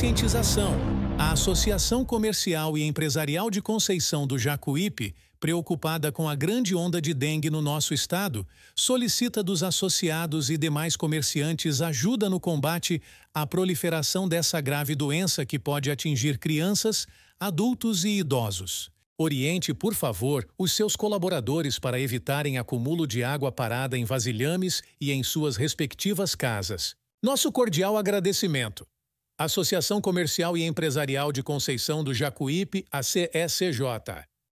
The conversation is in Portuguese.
Conscientização. A Associação Comercial e Empresarial de Conceição do Jacuípe, preocupada com a grande onda de dengue no nosso estado, solicita dos associados e demais comerciantes ajuda no combate à proliferação dessa grave doença que pode atingir crianças, adultos e idosos. Oriente, por favor, os seus colaboradores para evitarem acúmulo de água parada em vasilhames e em suas respectivas casas. Nosso cordial agradecimento. Associação Comercial e Empresarial de Conceição do Jacuípe, a CECJ.